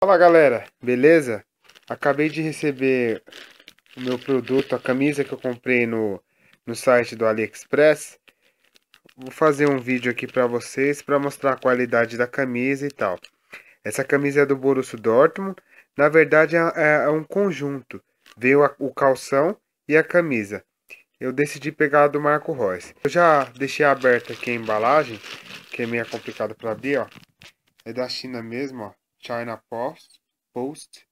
Fala galera, beleza? Acabei de receber o meu produto, a camisa que eu comprei no, no site do AliExpress. Vou fazer um vídeo aqui para vocês para mostrar a qualidade da camisa e tal. Essa camisa é do Borussia Dortmund, na verdade é, é, é um conjunto. Veio a, o calção e a camisa. Eu decidi pegar a do Marco Royce. Eu já deixei aberta aqui a embalagem, que é meio complicado para abrir, ó. É da China mesmo, ó. China Post, Post,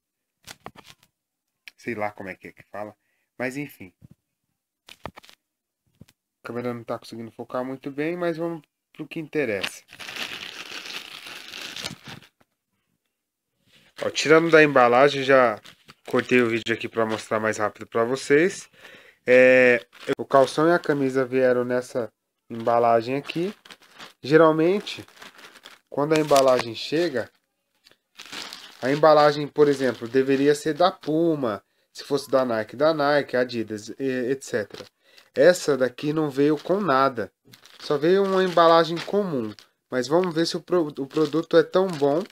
sei lá como é que é que fala, mas enfim. A câmera não está conseguindo focar muito bem, mas vamos para o que interessa. Ó, tirando da embalagem, já cortei o vídeo aqui para mostrar mais rápido para vocês. É, o calção e a camisa vieram nessa embalagem aqui. Geralmente, quando a embalagem chega, a embalagem, por exemplo, deveria ser da Puma, se fosse da Nike, da Nike, Adidas, etc. Essa daqui não veio com nada, só veio uma embalagem comum. Mas vamos ver se o, pro, o produto é tão bom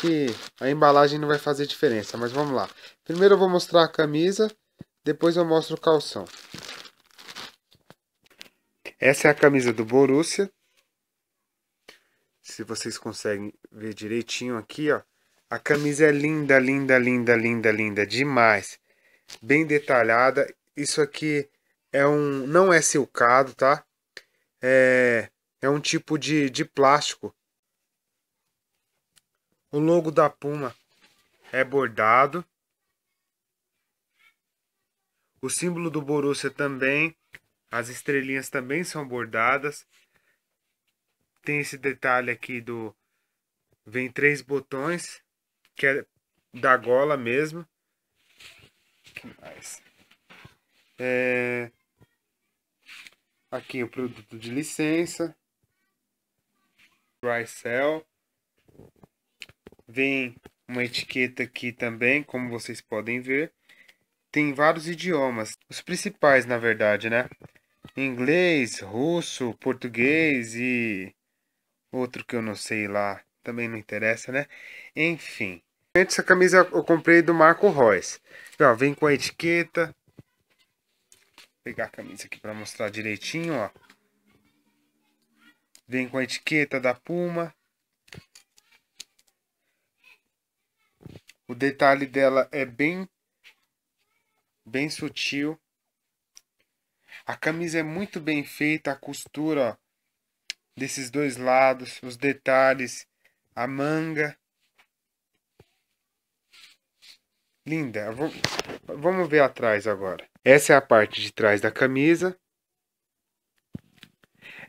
que a embalagem não vai fazer diferença. Mas vamos lá. Primeiro eu vou mostrar a camisa, depois eu mostro o calção. Essa é a camisa do Borussia se vocês conseguem ver direitinho aqui, ó. A camisa é linda, linda, linda, linda, linda demais. Bem detalhada. Isso aqui é um, não é silcado, tá? É, é um tipo de, de plástico. O logo da Puma é bordado. O símbolo do Borussia também. As estrelinhas também são bordadas tem esse detalhe aqui do vem três botões que é da gola mesmo que mais é... aqui o produto de licença dry cell vem uma etiqueta aqui também como vocês podem ver tem vários idiomas os principais na verdade né inglês russo português e outro que eu não sei lá, também não interessa, né? Enfim. Essa camisa eu comprei do Marco Royce. Ó, vem com a etiqueta. Vou pegar a camisa aqui para mostrar direitinho, ó. Vem com a etiqueta da Puma. O detalhe dela é bem bem sutil. A camisa é muito bem feita, a costura, ó desses dois lados, os detalhes, a manga. Linda. vamos ver atrás agora. Essa é a parte de trás da camisa.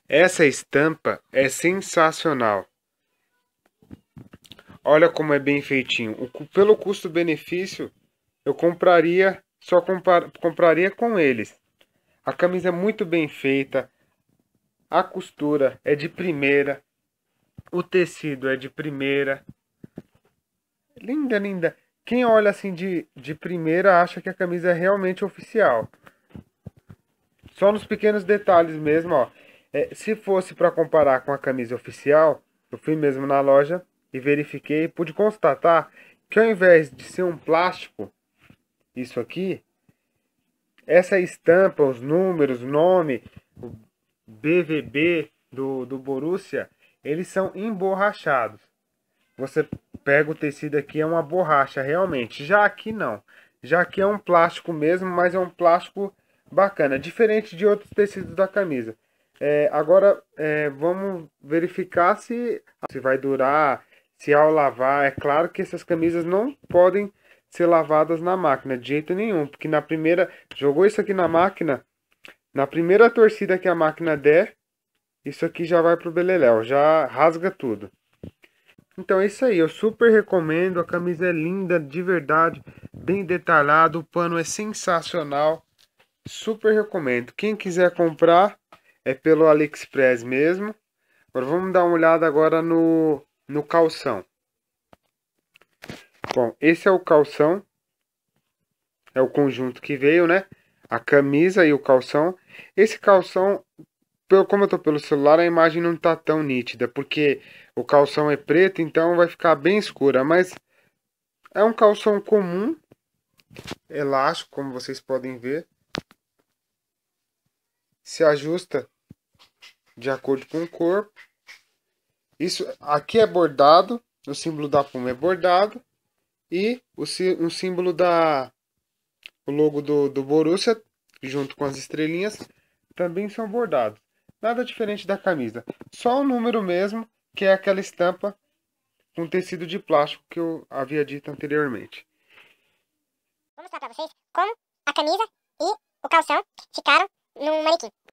Essa estampa é sensacional. Olha como é bem feitinho. O, pelo custo-benefício, eu compraria, só comprar, compraria com eles. A camisa é muito bem feita, a costura é de primeira. O tecido é de primeira. Linda, linda. Quem olha assim de, de primeira acha que a camisa é realmente oficial. Só nos pequenos detalhes mesmo, ó. É, se fosse para comparar com a camisa oficial, eu fui mesmo na loja e verifiquei e pude constatar que ao invés de ser um plástico, isso aqui, essa estampa, os números, o nome, BVB do, do Borussia, eles são emborrachados. Você pega o tecido aqui, é uma borracha, realmente. Já aqui não. Já aqui é um plástico mesmo, mas é um plástico bacana, diferente de outros tecidos da camisa. É, agora é, vamos verificar se, se vai durar, se ao lavar. É claro que essas camisas não podem ser lavadas na máquina de jeito nenhum, porque na primeira jogou isso aqui na máquina, na primeira torcida que a máquina der, isso aqui já vai pro beleléu, já rasga tudo. Então é isso aí, eu super recomendo, a camisa é linda, de verdade, bem detalhado, o pano é sensacional, super recomendo. Quem quiser comprar é pelo AliExpress mesmo. Agora vamos dar uma olhada agora no, no calção. Bom, esse é o calção, é o conjunto que veio, né? a camisa e o calção. Esse calção, pelo, como eu tô pelo celular, a imagem não tá tão nítida, porque o calção é preto, então vai ficar bem escura, mas é um calção comum, elástico, como vocês podem ver. Se ajusta de acordo com o corpo. Isso aqui é bordado, o símbolo da puma é bordado e o, um símbolo da o logo do, do Borussia, junto com as estrelinhas, também são bordados. Nada diferente da camisa, só o número mesmo, que é aquela estampa com tecido de plástico que eu havia dito anteriormente. Vou mostrar para vocês como a camisa e o calção ficaram no manequim.